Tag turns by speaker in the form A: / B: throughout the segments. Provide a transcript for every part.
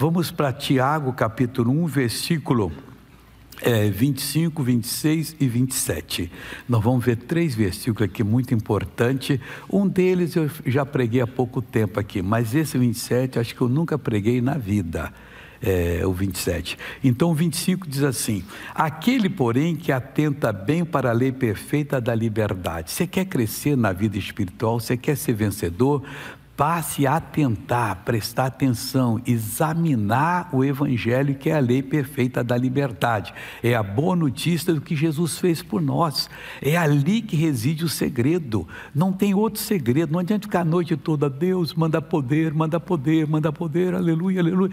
A: Vamos para Tiago capítulo 1, versículo é, 25, 26 e 27. Nós vamos ver três versículos aqui muito importante. Um deles eu já preguei há pouco tempo aqui, mas esse 27 acho que eu nunca preguei na vida. É, o 27. Então, o 25 diz assim: Aquele, porém, que atenta bem para a lei perfeita da liberdade. Você quer crescer na vida espiritual, você quer ser vencedor, passe a atentar, prestar atenção, examinar o Evangelho, que é a lei perfeita da liberdade. É a boa notícia do que Jesus fez por nós. É ali que reside o segredo. Não tem outro segredo. Não adianta ficar a noite toda, Deus manda poder, manda poder, manda poder, aleluia, aleluia.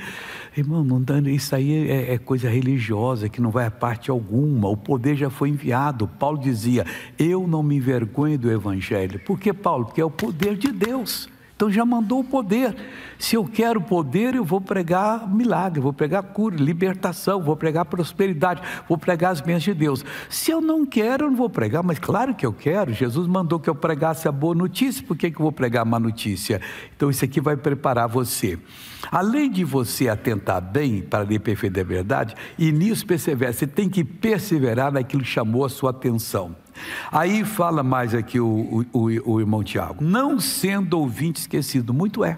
A: Irmão, não dá, isso aí é, é coisa religiosa que não vai a parte alguma. O poder já foi enviado. Paulo dizia: Eu não me envergonho do Evangelho. Por que, Paulo? Porque é o poder de Deus. Então já mandou o poder. Se eu quero poder, eu vou pregar milagre, vou pregar cura, libertação, vou pregar prosperidade, vou pregar as bênçãos de Deus. Se eu não quero, eu não vou pregar, mas claro que eu quero. Jesus mandou que eu pregasse a boa notícia, por que, que eu vou pregar a má notícia? Então isso aqui vai preparar você. Além de você atentar bem para a perfeita verdade, e nisso perseverar, você tem que perseverar naquilo que chamou a sua atenção. Aí fala mais aqui o, o, o irmão Tiago: não sendo ouvinte esquecido, muito é.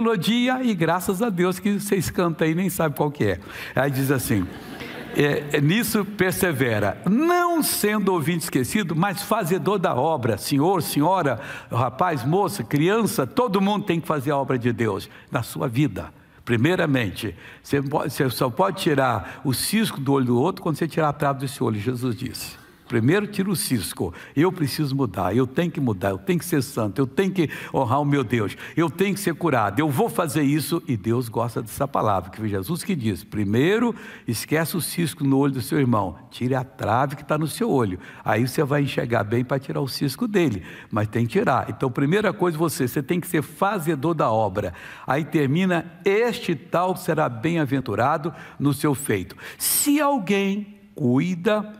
A: melodia e graças a Deus que vocês cantam aí, nem sabe qual que é. Aí diz assim: é, é, nisso persevera, não sendo ouvinte esquecido, mas fazedor da obra, senhor, senhora, rapaz, moça, criança, todo mundo tem que fazer a obra de Deus na sua vida. Primeiramente, você, pode, você só pode tirar o cisco do olho do outro quando você tirar a trave desse olho, Jesus disse. Primeiro tira o cisco. Eu preciso mudar, eu tenho que mudar, eu tenho que ser santo, eu tenho que honrar o meu Deus, eu tenho que ser curado, eu vou fazer isso. E Deus gosta dessa palavra, que foi Jesus que diz: primeiro esquece o cisco no olho do seu irmão, tire a trave que está no seu olho. Aí você vai enxergar bem para tirar o cisco dele, mas tem que tirar. Então, primeira coisa você, você tem que ser fazedor da obra. Aí termina: este tal será bem-aventurado no seu feito. Se alguém cuida,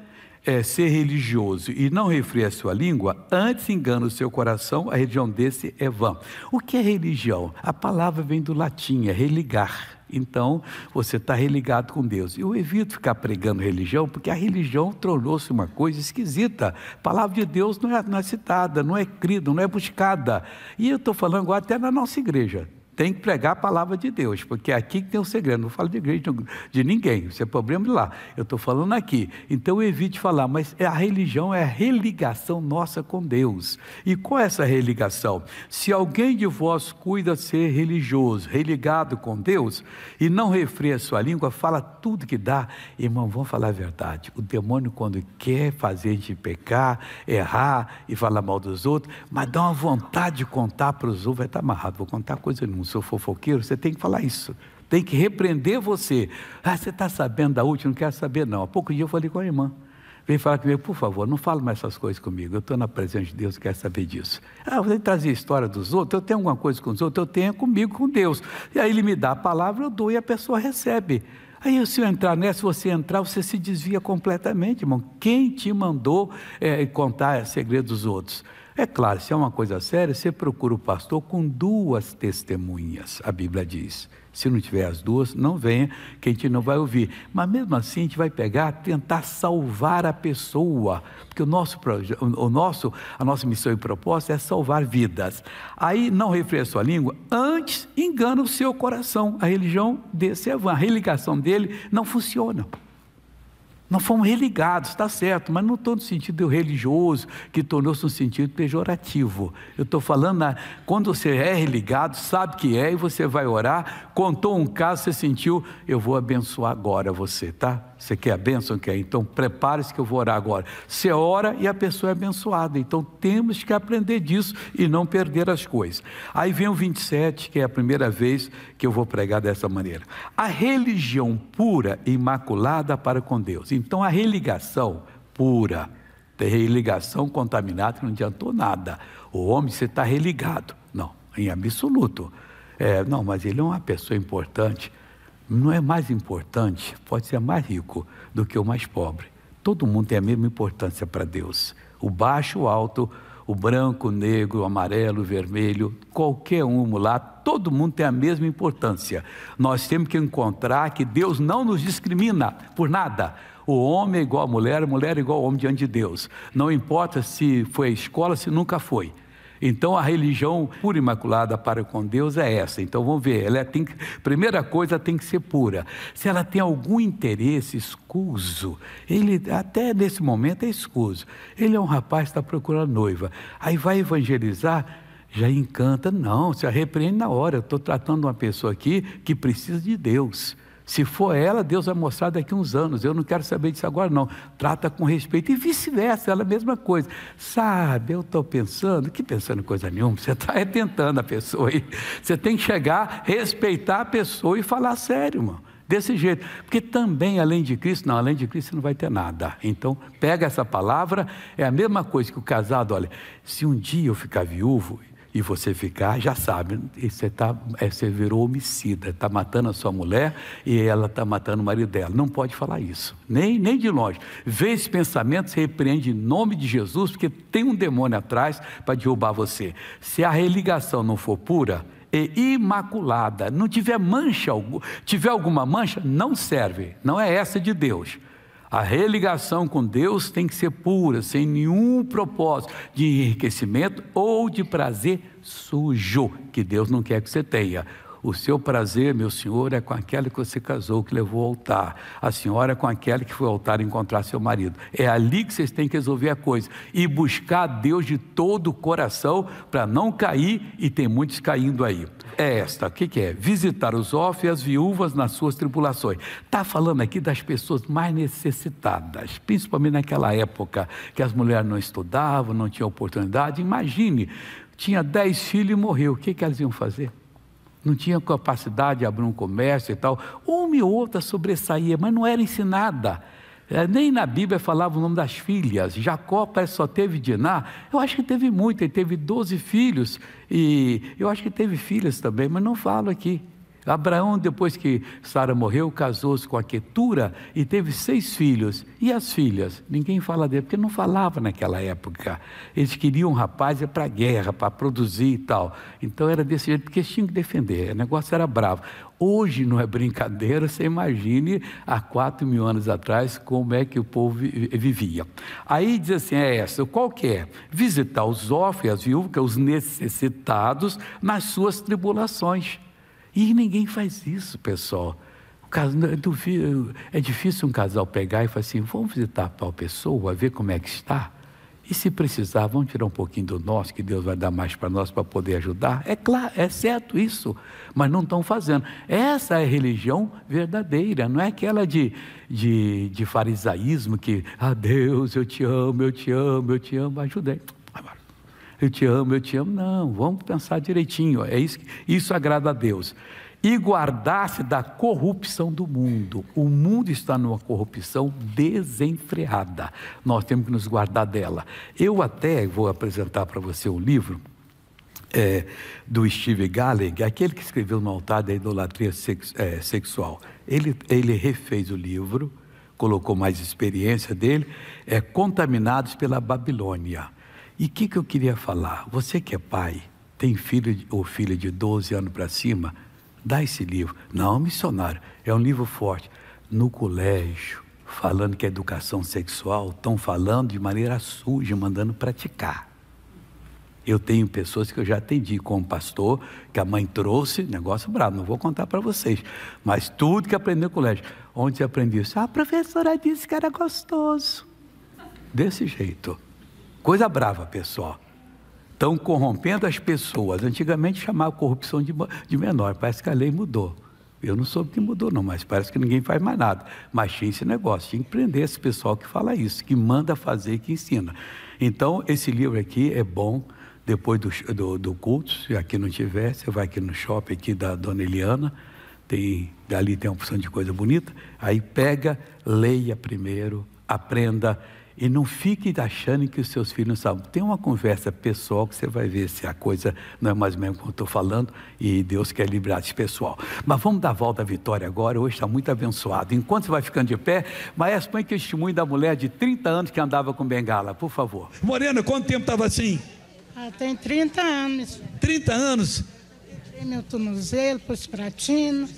A: é, ser religioso e não refrear a sua língua, antes engana o seu coração, a religião desse é vã. O que é religião? A palavra vem do latim, é religar. Então, você está religado com Deus. Eu evito ficar pregando religião, porque a religião tornou-se uma coisa esquisita. A palavra de Deus não é, não é citada, não é crida, não é buscada. E eu estou falando agora até na nossa igreja tem que pregar a palavra de Deus, porque é aqui que tem o um segredo. Não falo de igreja, de ninguém, isso é problema de lá. Eu estou falando aqui. Então evite falar, mas é a religião é a religação nossa com Deus. E qual é essa religação? Se alguém de vós cuida ser religioso, religado com Deus, e não refreia sua língua, fala tudo que dá, irmão, vamos falar a verdade. O demônio, quando quer fazer a gente pecar, errar e falar mal dos outros, mas dá uma vontade de contar para os outros, vai estar amarrado, vou contar coisa nenhuma um seu fofoqueiro, você tem que falar isso. Tem que repreender você. Ah, você está sabendo da última, não quer saber, não. Há pouco dia eu falei com a irmã. Veio falar comigo, por favor, não fale mais essas coisas comigo. Eu estou na presença de Deus, quero saber disso. Ah, você trazia história dos outros, eu tenho alguma coisa com os outros, eu tenho comigo, com Deus. E aí ele me dá a palavra, eu dou e a pessoa recebe. Aí, se eu entrar nessa, se você entrar, você se desvia completamente, irmão. Quem te mandou é, contar segredos dos outros? É claro, se é uma coisa séria, você procura o pastor com duas testemunhas, a Bíblia diz. Se não tiver as duas, não venha, que a gente não vai ouvir. Mas mesmo assim, a gente vai pegar, tentar salvar a pessoa, porque o nosso, o nosso, a nossa missão e proposta é salvar vidas. Aí não refreia sua língua, antes engana o seu coração. A religião desse evangelho, é a religação dele não funciona. Nós fomos religados, está certo, mas não estou no sentido religioso, que tornou-se um sentido pejorativo. Eu estou falando, na, quando você é religado, sabe que é, e você vai orar, contou um caso, você sentiu, eu vou abençoar agora você, tá? Você quer a bênção? Quer? Então prepare-se que eu vou orar agora. Você ora e a pessoa é abençoada. Então temos que aprender disso e não perder as coisas. Aí vem o 27, que é a primeira vez que eu vou pregar dessa maneira. A religião pura, imaculada para com Deus. Então a religação pura, tem religação contaminada não adiantou nada. O homem, você está religado. Não, em absoluto. É, não, mas ele é uma pessoa importante não é mais importante, pode ser mais rico do que o mais pobre. Todo mundo tem a mesma importância para Deus. O baixo, o alto, o branco, o negro, o amarelo, o vermelho, qualquer um lá. todo mundo tem a mesma importância. Nós temos que encontrar que Deus não nos discrimina por nada. O homem é igual a mulher, a mulher é igual ao homem diante de Deus. Não importa se foi à escola, se nunca foi. Então a religião pura e imaculada para com Deus é essa. Então vamos ver, ela tem que, primeira coisa tem que ser pura. Se ela tem algum interesse escuso, ele até nesse momento é escuso. Ele é um rapaz que está procurando noiva. Aí vai evangelizar, já encanta, não, se arrepende na hora. Eu estou tratando uma pessoa aqui que precisa de Deus. Se for ela, Deus vai mostrar daqui a uns anos. Eu não quero saber disso agora, não. Trata com respeito. E vice-versa, ela é a mesma coisa. Sabe, eu estou pensando, que pensando coisa nenhuma, você está retentando a pessoa aí. Você tem que chegar, respeitar a pessoa e falar sério, irmão. Desse jeito. Porque também, além de Cristo, não, além de Cristo você não vai ter nada. Então, pega essa palavra, é a mesma coisa que o casado, olha, se um dia eu ficar viúvo, e você ficar, já sabe, você, tá, é, você virou homicida, está matando a sua mulher e ela está matando o marido dela. Não pode falar isso, nem, nem de longe. Vê esse pensamento, se repreende em nome de Jesus, porque tem um demônio atrás para derrubar você. Se a religação não for pura, e imaculada, não tiver mancha, tiver alguma mancha, não serve, não é essa de Deus. A religação com Deus tem que ser pura, sem nenhum propósito de enriquecimento ou de prazer sujo, que Deus não quer que você tenha. O seu prazer, meu senhor, é com aquela que você casou, que levou ao altar. A senhora é com aquela que foi ao altar encontrar seu marido. É ali que vocês têm que resolver a coisa. E buscar a Deus de todo o coração para não cair, e tem muitos caindo aí. É esta, o que, que, é? Visitar os órfãos e as viúvas nas suas tribulações. Está falando aqui das pessoas mais necessitadas, principalmente naquela época que as mulheres não estudavam, não tinham oportunidade. Imagine, tinha dez filhos e morreu. O que, que elas iam fazer? não tinha capacidade de abrir um comércio e tal. Uma e outra sobressaía, mas não era ensinada. É, nem na Bíblia falava o nome das filhas. Jacó parece só teve Diná. Eu acho que teve muito, ele teve 12 filhos. E eu acho que teve filhas também, mas não falo aqui. Abraão, depois que Sara morreu, casou-se com a Quetura e teve seis filhos. E as filhas? Ninguém fala dele, porque não falava naquela época. Eles queriam um rapaz é para a guerra, para produzir e tal. Então era desse jeito, porque eles tinham que defender. O negócio era bravo. Hoje não é brincadeira, você imagine há quatro mil anos atrás como é que o povo vivia. Aí diz assim: é essa, qual que é? Visitar os órfãos as viúvas, é os necessitados, nas suas tribulações. E ninguém faz isso, pessoal. É, é difícil um casal pegar e falar assim: vamos visitar tal pessoa, ver como é que está. E se precisar, vamos tirar um pouquinho do nosso, que Deus vai dar mais para nós para poder ajudar. É claro, é certo isso, mas não estão fazendo. Essa é a religião verdadeira, não é aquela de, de, de farisaísmo que, ah, Deus, eu te amo, eu te amo, eu te amo, ajudei eu te amo, eu te amo. Não, vamos pensar direitinho. É isso, isso agrada a Deus. E guardar-se da corrupção do mundo. O mundo está numa corrupção desenfreada. Nós temos que nos guardar dela. Eu até vou apresentar para você um livro é, do Steve Gallagher, aquele que escreveu no altar da idolatria é, sexual. Ele, ele refez o livro, colocou mais experiência dele. É Contaminados pela Babilônia. E o que, que eu queria falar? Você que é pai, tem filho ou filha de 12 anos para cima, dá esse livro. Não, é missionário, é um livro forte. No colégio, falando que a é educação sexual, estão falando de maneira suja, mandando praticar. Eu tenho pessoas que eu já atendi como pastor, que a mãe trouxe, negócio bravo, não vou contar para vocês. Mas tudo que aprendeu no colégio. Onde você aprendeu isso? Ah, a professora disse que era gostoso. Desse jeito. Coisa brava, pessoal. Estão corrompendo as pessoas. Antigamente chamava corrupção de, de menor, parece que a lei mudou. Eu não soube que mudou, não, mas parece que ninguém faz mais nada. Mas tinha esse negócio, tinha que prender esse pessoal que fala isso, que manda fazer, que ensina. Então, esse livro aqui é bom. Depois do, do, do culto, se aqui não tiver, você vai aqui no shopping aqui da Dona Eliana, tem, dali tem uma opção de coisa bonita. Aí pega, leia primeiro, aprenda e não fique achando que os seus filhos não sabem. Tem uma conversa pessoal que você vai ver se a coisa não é mais ou menos como eu estou falando e Deus quer liberar esse pessoal. Mas vamos dar a volta à vitória agora, hoje está muito abençoado. Enquanto você vai ficando de pé, Maestro, põe que testemunho da mulher de 30 anos que andava com bengala, por favor. Morena, quanto tempo estava assim? Ah, tem 30 anos. 30 anos? Entrei meu tornozelo, pus pratina,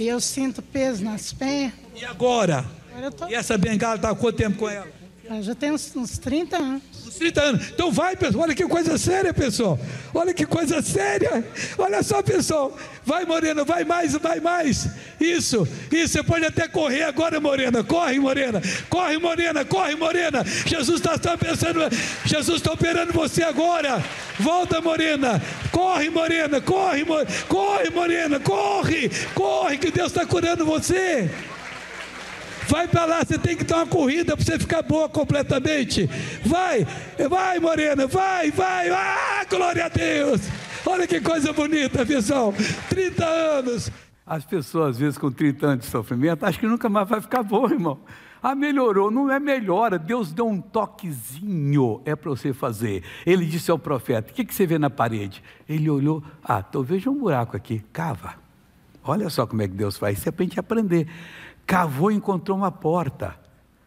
A: e eu sinto peso nas pernas. E agora? agora tô... E essa bengala está há quanto tempo com ela? Eu já tenho uns, uns 30 anos. Uns 30 anos. Então vai, pessoal. Olha que coisa séria, pessoal. Olha que coisa séria. Olha só, pessoal. Vai, Morena, vai mais, vai mais. Isso, isso. Você pode até correr agora, Morena. Corre, Morena. Corre, Morena. Corre, Morena. Jesus está tá pensando. Jesus está operando você agora. Volta, Morena. Corre, Morena. Corre, Morena. Corre, Morena. Corre. Corre, que Deus está curando você. Vai para lá, você tem que dar uma corrida para você ficar boa completamente. Vai, vai, Morena, vai, vai. Ah, glória a Deus! Olha que coisa bonita, visão. 30 anos. As pessoas, às vezes, com 30 anos de sofrimento, acham que nunca mais vai ficar boa, irmão. Ah, melhorou. Não é melhora. Deus deu um toquezinho. É para você fazer. Ele disse ao profeta: O que, que você vê na parede? Ele olhou: Ah, então veja um buraco aqui. Cava. Olha só como é que Deus faz. Isso é para a gente aprender. Cavou e encontrou uma porta.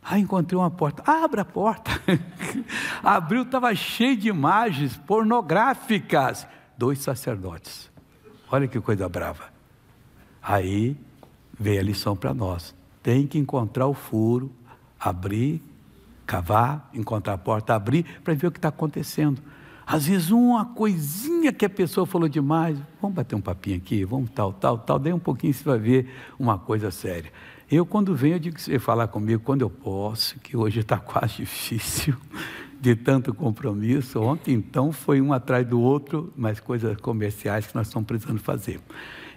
A: Ah, encontrei uma porta. Abra a porta. Abriu, estava cheio de imagens pornográficas. Dois sacerdotes. Olha que coisa brava. Aí veio a lição para nós. Tem que encontrar o furo, abrir, cavar, encontrar a porta, abrir, para ver o que está acontecendo. Às vezes uma coisinha que a pessoa falou demais, vamos bater um papinho aqui, vamos tal, tal, tal, daí um pouquinho você vai ver uma coisa séria. Eu, quando venho, eu digo que você falar comigo quando eu posso, que hoje está quase difícil, de tanto compromisso. Ontem, então, foi um atrás do outro, mas coisas comerciais que nós estamos precisando fazer.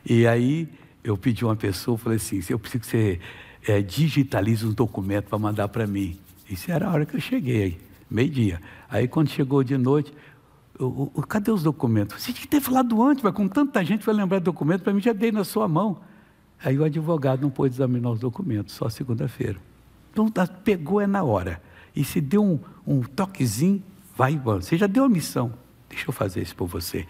A: E aí, eu pedi uma pessoa, falei assim: eu preciso que você é, digitalize um documento para mandar para mim. Isso era a hora que eu cheguei, meio-dia. Aí, quando chegou de noite, eu, eu, cadê os documentos? Você tinha que ter falado antes, mas com tanta gente vai lembrar do documento, para mim já dei na sua mão. Aí o advogado não pôde examinar os documentos, só segunda-feira. Então, tá, pegou é na hora. E se deu um, um toquezinho, vai, Ivan, você já deu a missão. Deixa eu fazer isso por você.